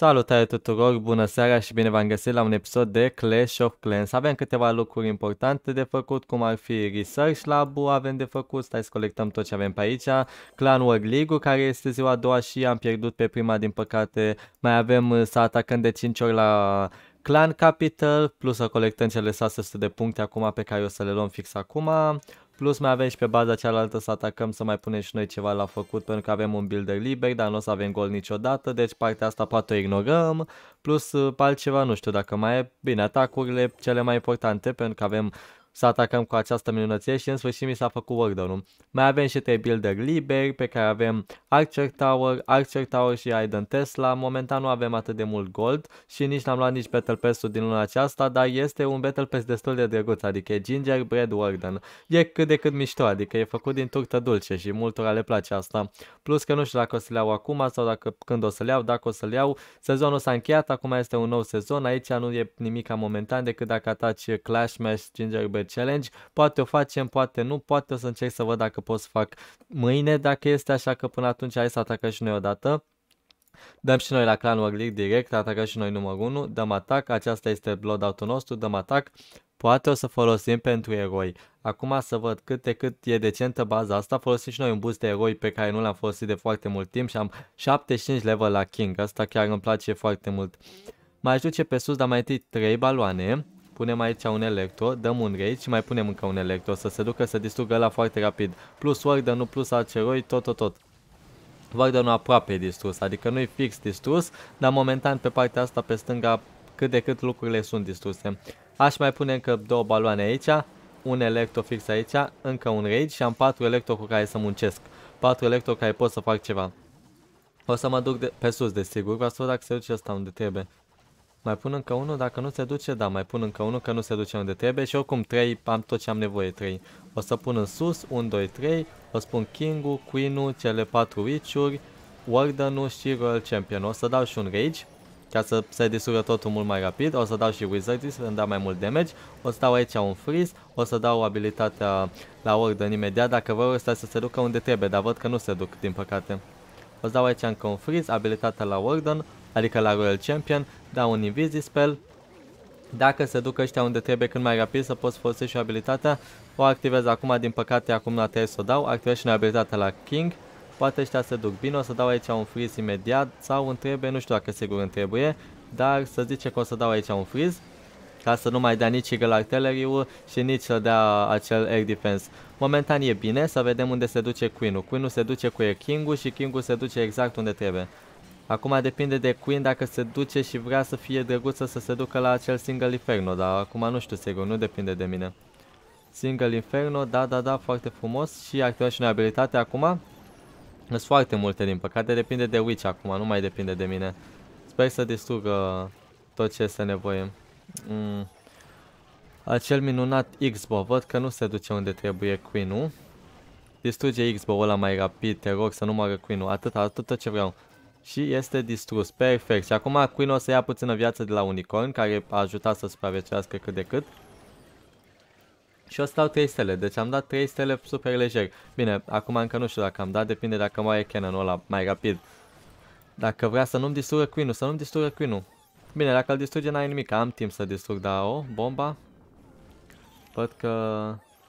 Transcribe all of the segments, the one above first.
Salutare tuturor, bună seara și bine v-am găsit la un episod de Clash of Clans. Avem câteva lucruri importante de făcut, cum ar fi Research lab avem de făcut, stai să colectăm tot ce avem pe aici, Clan World League-ul care este ziua a doua și am pierdut pe prima din păcate, mai avem uh, să atacăm de 5 ori la Clan Capital, plus să colectăm cele 600 de puncte acum pe care o să le luăm fix acum, Plus mai avem și pe baza cealaltă să atacăm să mai punem și noi ceva la făcut pentru că avem un builder liber, dar nu o să avem gol niciodată, deci partea asta poate o ignorăm. Plus pe altceva nu știu dacă mai e, bine, atacurile cele mai importante pentru că avem să atacăm cu această minunăție și în sfârșit mi s-a făcut workdown-ul. Mai avem și trei builder liberi pe care avem Archer Tower, Archer Tower și Aiden Tesla. Momentan nu avem atât de mult gold și nici n-am luat nici Battle Pass-ul din luna aceasta, dar este un Battle Pass destul de drăguț, adică e Gingerbread Warden. E cât de cât mișto, adică e făcut din turtă dulce și multora le place asta. Plus că nu știu dacă o să le iau acum sau dacă când o să le iau, dacă o să le iau. Sezonul s-a încheiat, acum este un nou sezon, aici nu e nimic momentan decât dacă ataci Clash Mash, Gingerbread challenge, poate o facem, poate nu, poate o să încerc să văd dacă pot să fac mâine, dacă este așa că până atunci hai să atacăm și noi odată. Dăm și noi la clan Warlick direct, atacăm și noi numărul 1, dăm atac, aceasta este blood ul nostru, dăm atac, poate o să folosim pentru eroi. Acum să văd cât de cât e decentă baza asta, folosim și noi un boost de eroi pe care nu l-am folosit de foarte mult timp și am 75 level la King, asta chiar îmi place foarte mult. Mai duce pe sus, dar mai întâi 3 baloane, Punem aici un electro, dăm un rage și mai punem încă un electro să se ducă să distrugă la foarte rapid. Plus Warden, nu plus Arceroi, tot, tot, tot. Warden nu aproape e distrus, adică nu e fix distrus, dar momentan pe partea asta, pe stânga, cât de cât lucrurile sunt distruse. Aș mai pune încă două baloane aici, un electro fix aici, încă un rage și am patru electro cu care să muncesc. Patru electro care pot să fac ceva. O să mă duc de, pe sus, desigur, vreau să văd dacă se duce asta unde trebuie. Mai pun încă unul, dacă nu se duce, da, mai pun încă unul, că nu se duce unde trebuie și oricum 3, am tot ce am nevoie, 3. O să pun în sus, 1, 2, 3, o să pun King-ul, Queen-ul, cele 4 Witch-uri, Warden-ul și Royal Champion. O să dau și un Rage, ca să se distrugă totul mult mai rapid, o să dau și wizard să-mi dau mai mult damage, o să dau aici un freeze, o să dau abilitatea la Warden imediat, dacă vreau ăsta să se ducă unde trebuie, dar văd că nu se duc, din păcate. O să dau aici încă un freeze, abilitatea la Warden, adică la Royal Champion, da un Invisi Spell. Dacă se duc ăștia unde trebuie cât mai rapid să poți folosi și abilitatea, o activez acum, din păcate acum nu a trebuit să o dau, activez și abilitatea la King. Poate ăștia se duc bine, o să dau aici un freeze imediat sau un trebuie, nu știu dacă sigur îmi trebuie, dar să zice că o să dau aici un freeze ca să nu mai dea nici Eagle artillery și nici să dea acel Air Defense. Momentan e bine, să vedem unde se duce Queen-ul. Queen-ul se duce cu Air King-ul și King-ul se duce exact unde trebuie. Acum depinde de Queen dacă se duce și vrea să fie drăguță să se ducă la acel Single Inferno, dar acum nu știu sigur, nu depinde de mine. Single Inferno, da, da, da, foarte frumos și activăm și noi abilitatea acum. Sunt foarte multe, din păcate, depinde de Witch acum, nu mai depinde de mine. Sper să distrugă tot ce este nevoie. Mm. Acel minunat X-Bow, văd că nu se duce unde trebuie Queen-ul. Distruge X-Bow ăla mai rapid, te rog să nu moară Queen-ul, atâta, atâta ce vreau și este distrus. Perfect. Și acum Queen o să ia puțină viață de la Unicorn, care a ajutat să supraviețuiască cât de cât. Și o să dau 3 stele, deci am dat 3 stele super lejer. Bine, acum încă nu știu dacă am dat, depinde dacă moare cannon ăla mai rapid. Dacă vrea să nu-mi distrugă queen să nu-mi distrugă Queen-ul. Bine, dacă îl distruge n-ai nimic, am timp să distrug, da, o, bomba. Văd că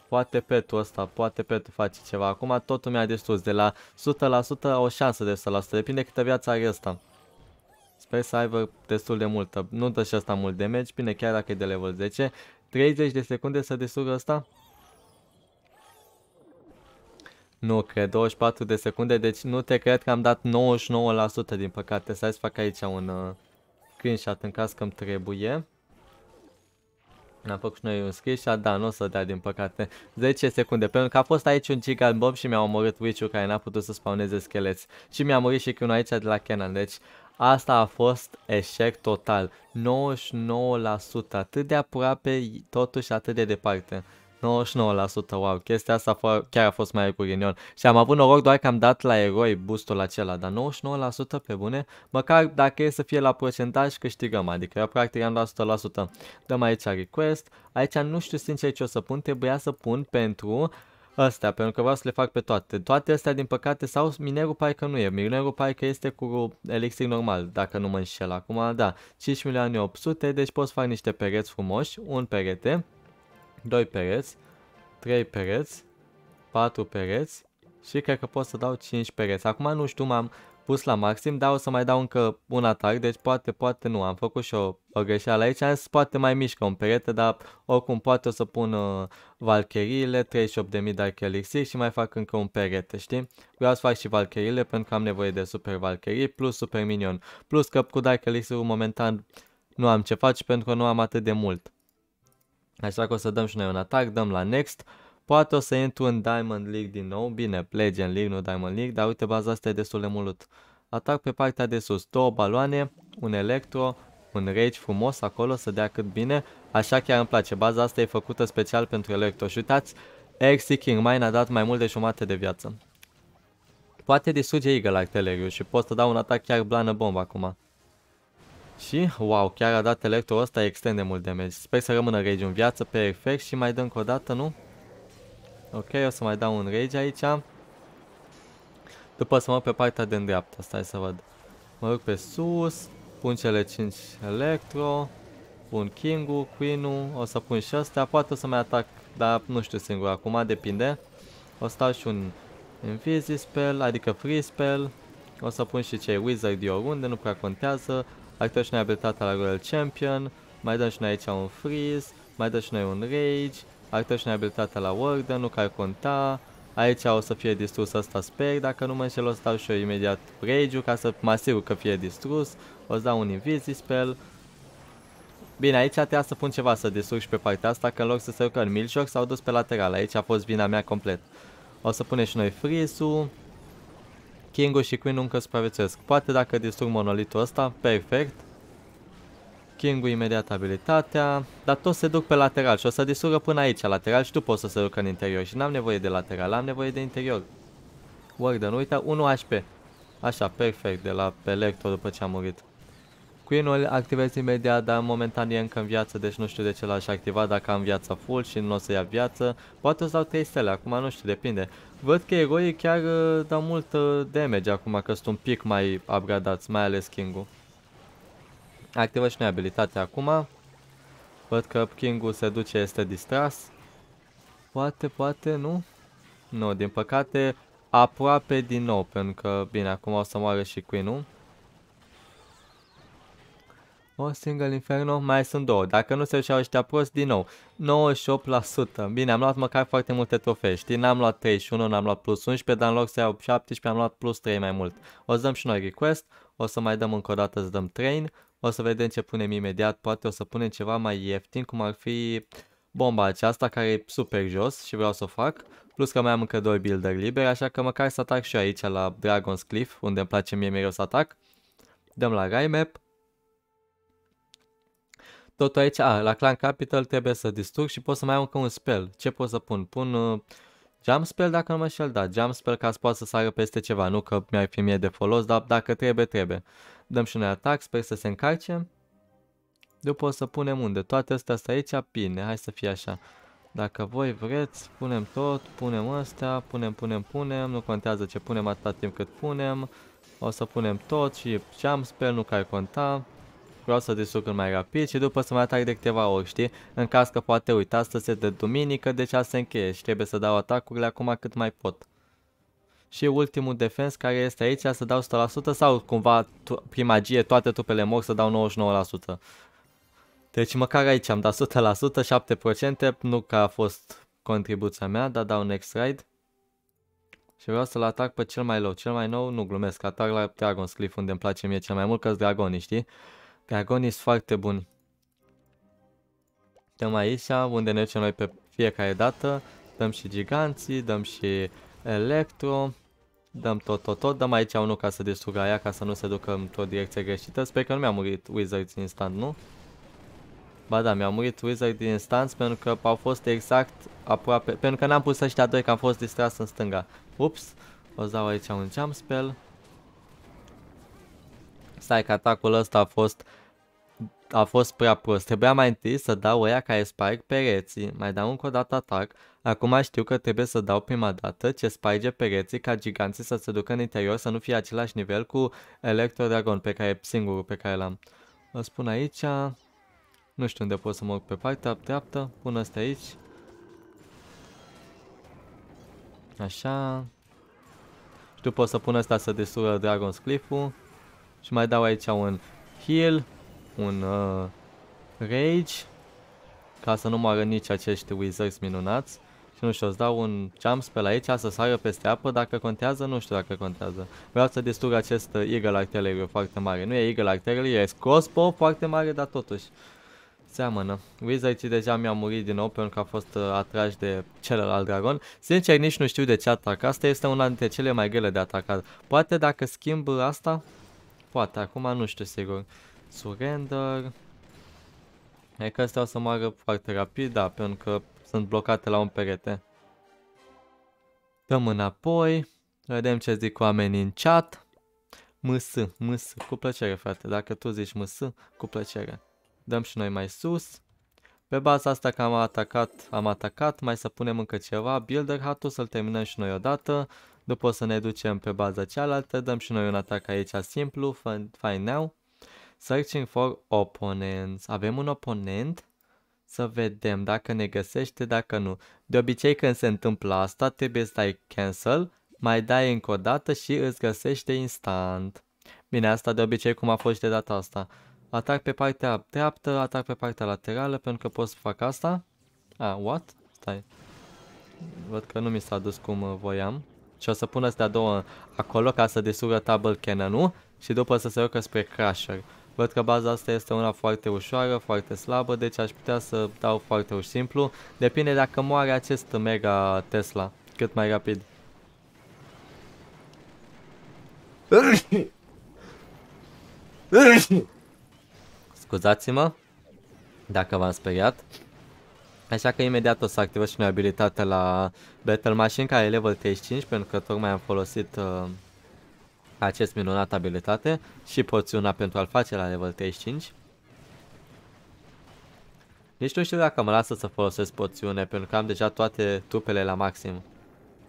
Poate petul ăsta, poate petul face ceva. Acum totul mi-a distrus. De la 100% o șansă de 100%. Depinde câtă viață are ăsta. Sper să aibă destul de multă. Nu dă și ăsta mult damage. Bine, chiar dacă e de level 10. 30 de secunde să distrugă ăsta? Nu cred, 24 de secunde, deci nu te cred că am dat 99% din păcate. Să să fac aici un uh, screenshot în caz că îmi trebuie. Am făcut noi un screenshot, dar nu o să dea din păcate 10 secunde, pentru că a fost aici un gigant bomb și mi-a omorât witch care n-a putut să spawneze scheleți. Și mi-a murit și când aici de la Kenan, deci asta a fost eșec total. 99%, atât de aproape, totuși atât de departe. 99%, wow, chestia asta a chiar a fost mai cu ghinion. Și am avut noroc doar că am dat la eroi boostul acela, dar 99% pe bune, măcar dacă e să fie la procentaj, câștigăm, adică eu practic am dat 100%. Dăm aici request, aici nu știu sincer ce o să pun, trebuia să pun pentru astea, pentru că vreau să le fac pe toate. Toate astea, din păcate, sau minerul că nu e. Minerul că este cu elixir normal, dacă nu mă înșel acum, da. 5 milioane 800, deci pot să fac niște pereți frumoși, un perete. 2 pereți, 3 pereți, 4 pereți și cred că pot să dau 5 pereți. Acum nu știu, m-am pus la maxim, dar o să mai dau încă un atac, deci poate, poate nu. Am făcut și o, o greșeală aici, am zis, poate mai mișcă un perete, dar oricum poate o să pun uh, valcheriile, 38.000 de elixir și mai fac încă un perete, știi? Vreau să fac și valcheriile pentru că am nevoie de super valcherii plus super minion. Plus că cu dark elixirul momentan nu am ce face pentru că nu am atât de mult. Așa că o să dăm și noi un atac, dăm la next. Poate o să intru în Diamond League din nou. Bine, Legend League, nu Diamond League, dar uite, baza asta e destul de mult. Atac pe partea de sus, două baloane, un electro, un rage frumos acolo, să dea cât bine. Așa chiar îmi place, baza asta e făcută special pentru electro. Și uitați, Exi King Mine a dat mai mult de jumate de viață. Poate distruge Eagle Artillery și pot să dau un atac chiar blană bombă acum. Și, wow, chiar a dat electro ăsta extrem de mult damage. Sper să rămână rage în viață, perfect, și mai dăm încă o dată, nu? Ok, o să mai dau un rage aici. După să mă pe partea de dreapta, stai să văd. Mă duc pe sus, pun cele 5 electro, pun King-ul, Queen-ul, o să pun și astea, poate o să mai atac, dar nu știu singur acum, depinde. O să dau și un Invisi Spell, adică Free Spell, o să pun și cei Wizard de oriunde, nu prea contează, ar și noi abilitatea la Royal Champion, mai dăm și noi aici un freeze, mai dăm și noi un rage, ar și noi abilitatea la Warden, nu care conta, aici o să fie distrus asta sper, dacă nu mă înșel o să dau și eu imediat rage ca să mă asigur că fie distrus, o să dau un invisi spell, Bine, aici trebuia să pun ceva să și pe partea asta, că în loc să se ducă în Milchok s-au dus pe lateral. Aici a fost vina mea complet. O să punem și noi freeze -ul. Kingu și queen încă supraviețuiesc. Poate dacă distrug monolitul ăsta, perfect. Kingu imediat abilitatea, dar toți se duc pe lateral și o să distrugă până aici lateral și tu poți să se ducă în interior și n-am nevoie de lateral, am nevoie de interior. Warden, uite, 1 HP. Așa, perfect, de la Pelector după ce a murit. Queen-ul activez imediat, dar momentan e încă în viață, deci nu știu de ce l-aș activa dacă am viață full și nu o să ia viață. Poate o să dau 3 stele, acum nu știu, depinde. Văd că egoii chiar uh, dau mult uh, damage acum că sunt un pic mai upgradați, mai ales King-ul. Activă și noi abilitatea acum. Văd că King-ul se duce, este distras. Poate, poate, nu? Nu, din păcate, aproape din nou, pentru că, bine, acum o să moară și Queen-ul. O single inferno, mai sunt două. Dacă nu se ușeau ăștia prost, din nou, 98%. Bine, am luat măcar foarte multe trofee, știi? N-am luat 31, n-am luat plus 11, dar în loc să iau 17, am luat plus 3 mai mult. O să dăm și noi request, o să mai dăm încă o dată să dăm train, o să vedem ce punem imediat, poate o să punem ceva mai ieftin, cum ar fi bomba aceasta care e super jos și vreau să o fac. Plus că mai am încă 2 builder liberi, așa că măcar să atac și eu aici la Dragon's Cliff, unde îmi place mie mereu să atac. Dăm la map. Tot aici, a, la Clan Capital trebuie să distrug și pot să mai am încă un spell. Ce pot să pun? Pun uh, jump spell dacă nu mă șel, da, jump spell ca să poată să sară peste ceva, nu că mi-ar fi mie de folos, dar dacă trebuie, trebuie. Dăm și noi atac, sper să se încarce. După o să punem unde? Toate astea sunt aici, bine, hai să fie așa. Dacă voi vreți, punem tot, punem astea, punem, punem, punem, nu contează ce punem atâta timp cât punem. O să punem tot și jump spell, nu care conta. Vreau să distrug cât mai rapid și după să mai atac de câteva ori, știi? În caz că poate uita, să de duminică, deci asta se încheie și trebuie să dau atacurile acum cât mai pot. Și ultimul defens care este aici, să dau 100% sau cumva prin magie toate tupele mor să dau 99%. Deci măcar aici am dat 100%, 7%, nu că a fost contribuția mea, dar dau next ride. Și vreau să-l atac pe cel mai low, cel mai nou, nu glumesc, atac la Dragon's Cliff unde îmi place mie cel mai mult, că dragonii, știi? Dragonii sunt foarte buni. Dăm aici, unde ne ducem noi pe fiecare dată. Dăm și giganții, dăm și electro. Dăm tot, tot, tot. Dăm aici unul ca să distrugă aia, ca să nu se ducă într-o direcție greșită. Sper că nu mi-a murit Wizards instant, nu? Ba da, mi-a murit Wizard din instanță pentru că au fost exact aproape... Pentru că n-am pus ăștia doi, că am fost distras în stânga. Ups, o dau aici un jump spell. Stai că atacul ăsta a fost a fost prea prost. Trebuia mai întâi să dau oia care sparg pereții, mai dau încă o dată atac. Acum știu că trebuie să dau prima dată ce sparge pereții ca giganții să se ducă în interior să nu fie același nivel cu Electro Dragon pe care singurul pe care l-am. Vă spun aici, nu știu unde pot să mă urc pe partea dreaptă, pun asta aici. Așa. Și după o să pun asta să desură Dragon's Cliff-ul. Și mai dau aici un heal un uh, Rage, ca să nu moară nici acești Wizards minunați. Și nu știu, îți dau un jump spell aici să sară peste apă, dacă contează, nu știu dacă contează. Vreau să distrug acest uh, Eagle Artillery foarte mare. Nu e Eagle Artillery, e Scospo foarte mare, dar totuși. Seamănă. Wizards deja mi-au murit din nou pentru că a fost uh, atrași de celălalt dragon. Sincer, nici nu știu de ce atac. Asta este una dintre cele mai grele de atacat. Poate dacă schimb asta? Poate, acum nu știu sigur. Surrender. E că astea o să moară foarte rapid, da, pentru că sunt blocate la un perete. Dăm înapoi. Vedem ce zic oamenii în chat. MS, MS, cu plăcere frate, dacă tu zici MS, cu plăcere. Dăm și noi mai sus. Pe baza asta că am atacat, am atacat, mai să punem încă ceva, builder hat să-l terminăm și noi odată, după o să ne ducem pe baza cealaltă, dăm și noi un atac aici simplu, fine now. Searching for opponents. Avem un oponent? Să vedem dacă ne găsește, dacă nu. De obicei când se întâmplă asta, trebuie să dai cancel, mai dai încă o dată și îți găsește instant. Bine, asta de obicei cum a fost de data asta. Atac pe partea dreaptă, atac pe partea laterală, pentru că pot să fac asta. Ah, what? Stai. Văd că nu mi s-a dus cum voiam. Și o să pun astea două acolo ca să distrugă Table Cannon-ul și după să se urcă spre Crusher. Văd că baza asta este una foarte ușoară, foarte slabă, deci aș putea să dau foarte ușor simplu. Depinde dacă moare acest mega Tesla cât mai rapid. Scuzați-mă dacă v-am speriat. Așa că imediat o să activez și noi abilitatea la Battle Machine care e level 35 pentru că tocmai am folosit uh, acest minunat abilitate și poți pentru a-l face la level 35. Nici nu știu dacă mă lasă să folosesc poțiune, pentru că am deja toate tupele la maxim.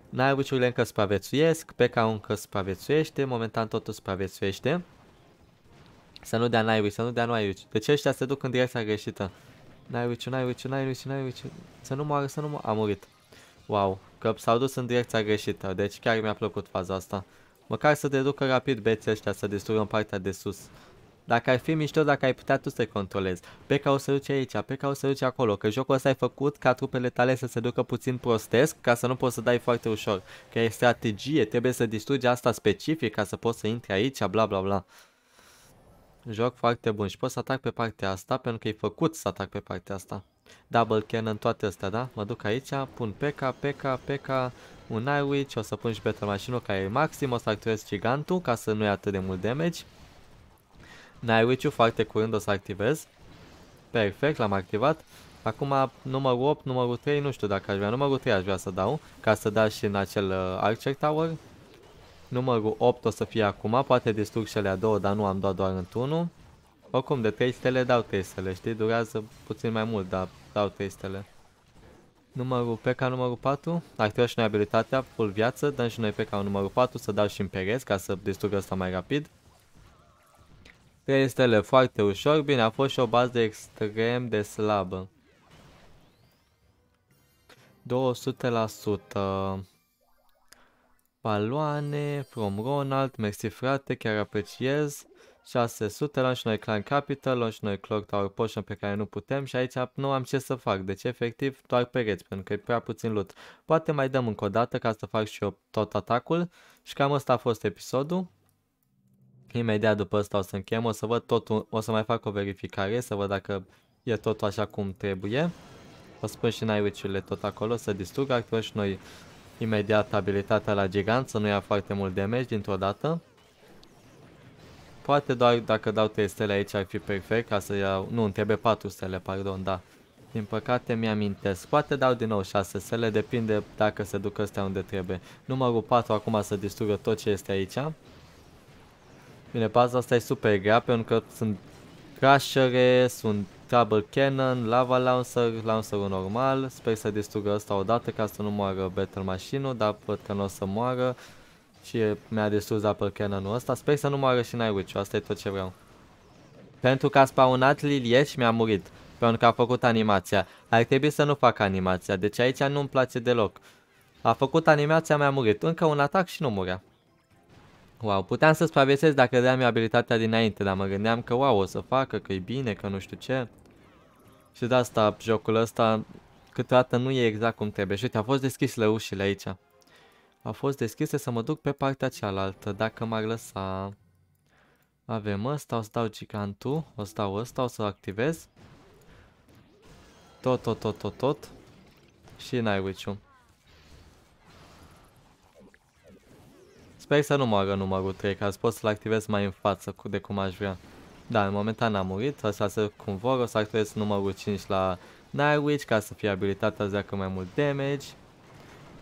Naibuciurile încă supraviețuiesc, Peca încă supraviețuiește, momentan totul supraviețuiește. Să nu dea naibuci, să nu dea naibuci. Deci ăștia se duc în direcția greșită. Naibuci, naibuci, naibuci, naibuci. Să nu moară, să nu moară. A murit. Wow, că s-au dus în direcția greșită, deci chiar mi-a plăcut faza asta. Măcar să te ducă rapid beții ăștia să distrugă în partea de sus. Dacă ar fi mișto, dacă ai putea tu să-i controlezi. Peca o să duce aici, Peca o să duce acolo, că jocul ăsta ai făcut ca trupele tale să se ducă puțin prostesc, ca să nu poți să dai foarte ușor. Că e strategie, trebuie să distrugi asta specific ca să poți să intri aici, bla bla bla. Joc foarte bun și poți să atac pe partea asta, pentru că e făcut să atac pe partea asta. Double cannon, toate astea, da? Mă duc aici, pun peca, peca, peca, un Night Witch, o să pun și Battle Machine-ul care e maxim, o să activez gigantul ca să nu ia atât de mult damage. Night Witch-ul foarte curând o să activez. Perfect, l-am activat. Acum numărul 8, numărul 3, nu știu dacă aș vrea, numărul 3 aș vrea să dau, ca să dau și în acel uh, Archer Tower. Numărul 8 o să fie acum, poate distrug și alea două, dar nu am dat doar într-unul. Oricum, de 3 stele dau 3 stele, știi, durează puțin mai mult, dar dau 3 stele. Numărul ca numărul 4, activa și noi abilitatea, full viață, dăm și noi pe ca numărul 4 să dau și în perez ca să distrugă asta mai rapid. 3 stele foarte ușor, bine, a fost și o bază extrem de slabă. 200% Baloane, From Ronald, mersi frate, chiar apreciez. 600, luăm și noi Clan Capital, luăm și noi Clock Tower Potion pe care nu putem și aici nu am ce să fac, deci efectiv doar pereți, pentru că e prea puțin loot. Poate mai dăm încă o dată ca să fac și eu tot atacul și cam asta a fost episodul. Imediat după asta o să închem, o să văd totul, o să mai fac o verificare, să văd dacă e totul așa cum trebuie. O spun și naiuciurile tot acolo, să distrug, activăm și noi imediat abilitatea la gigant, să nu ia foarte mult damage dintr-o dată. Poate doar dacă dau 3 stele aici ar fi perfect ca să iau... Nu, îmi trebuie 4 stele, pardon, da. Din păcate mi-amintesc. Poate dau din nou 6 stele, depinde dacă se duc astea unde trebuie. Numărul 4 acum să distrugă tot ce este aici. Bine, baza asta e super grea pentru că sunt crashere, sunt Trouble Cannon, Lava launcher, Lancerul normal. Sper să distrugă asta odată ca să nu moară Battle Machine-ul, dar văd că nu o să moară. Și mi-a distrus Apple Cannon-ul ăsta. Sper să nu moară și Nightwitch, asta e tot ce vreau. Pentru că a spawnat Lilie și mi-a murit. Pentru că a făcut animația. Ar trebui să nu fac animația, deci aici nu-mi place deloc. A făcut animația, mi-a murit. Încă un atac și nu murea. Wow, puteam să supraviețez dacă eu abilitatea dinainte, dar mă gândeam că wow, o să facă, că e bine, că nu știu ce. Și de asta jocul ăsta câteodată nu e exact cum trebuie. Și uite, a fost deschis la ușile aici. A fost deschise să mă duc pe partea cealaltă, dacă m-ar lăsa. Avem ăsta, o să dau gigantul, o să dau ăsta, o să activez. Tot, tot, tot, tot, tot. Și n-ai witch-ul. Sper să nu moară numărul 3, ca să pot să-l activez mai în față de cum aș vrea. Da, în momentan am murit, așa să cum vor, o să activez numărul 5 la Nightwitch ca să fie abilitatea să facă mai mult damage.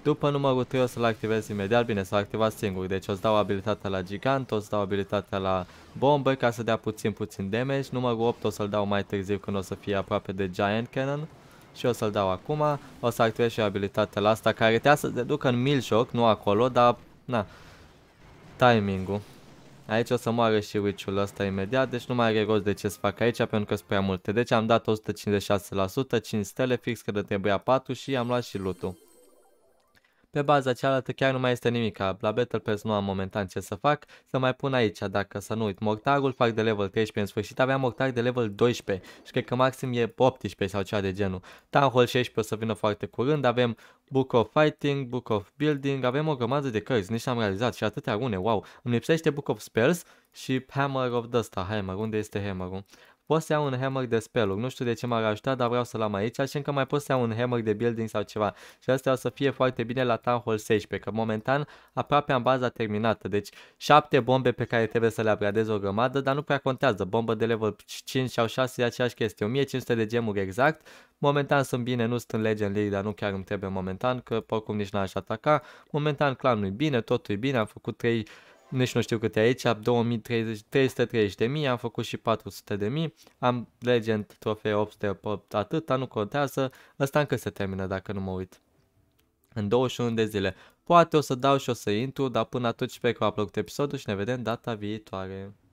După numărul 3 o să-l activez imediat, bine s-a activat singur, deci o să dau abilitatea la gigant, o să dau abilitatea la bombă ca să dea puțin puțin damage, numărul 8 o să-l dau mai târziu când o să fie aproape de giant cannon și o să-l dau acum, o să activez și abilitatea la asta care te să te ducă în milșoc, nu acolo, dar na, timing-ul. Aici o să moară și witch-ul ăsta imediat, deci nu mai are rost de ce să fac aici pentru că sunt prea multe. Deci am dat 156%, 5 stele fix că de trebuia 4 și am luat și loot-ul. Pe baza cealaltă chiar nu mai este nimic, la Battle Pass nu am momentan ce să fac, să mai pun aici, dacă să nu uit, mortarul fac de level 13, în sfârșit aveam mortar de level 12 și cred că maxim e 18 sau cea de genul. Town Hall 16 o să vină foarte curând, avem Book of Fighting, Book of Building, avem o grămadă de cărți, nici am realizat și atâtea rune, wow. Îmi lipsește Book of Spells și Hammer of Dusta, Hammer, unde este Hammer-ul? Pot să iau un hammer de speluri, nu știu de ce m-ar ajuta, dar vreau să-l am aici și încă mai pot să iau un hammer de building sau ceva. Și asta o să fie foarte bine la Town Hall 16, că momentan aproape am baza terminată. Deci 7 bombe pe care trebuie să le upgradez o grămadă, dar nu prea contează. Bombă de level 5 sau 6 e aceeași chestie, 1500 de gemuri exact. Momentan sunt bine, nu sunt în Legend League, dar nu chiar îmi trebuie momentan, că oricum nici n-aș ataca. Momentan clanul e bine, totul e bine, am făcut 3 nici nu știu câte aici, Am 330 de mii, am făcut și 400 de mii, am Legend Trofee 808 atâta, nu contează, ăsta încă se termină dacă nu mă uit. În 21 de zile. Poate o să dau și o să intru, dar până atunci sper că v-a plăcut episodul și ne vedem data viitoare.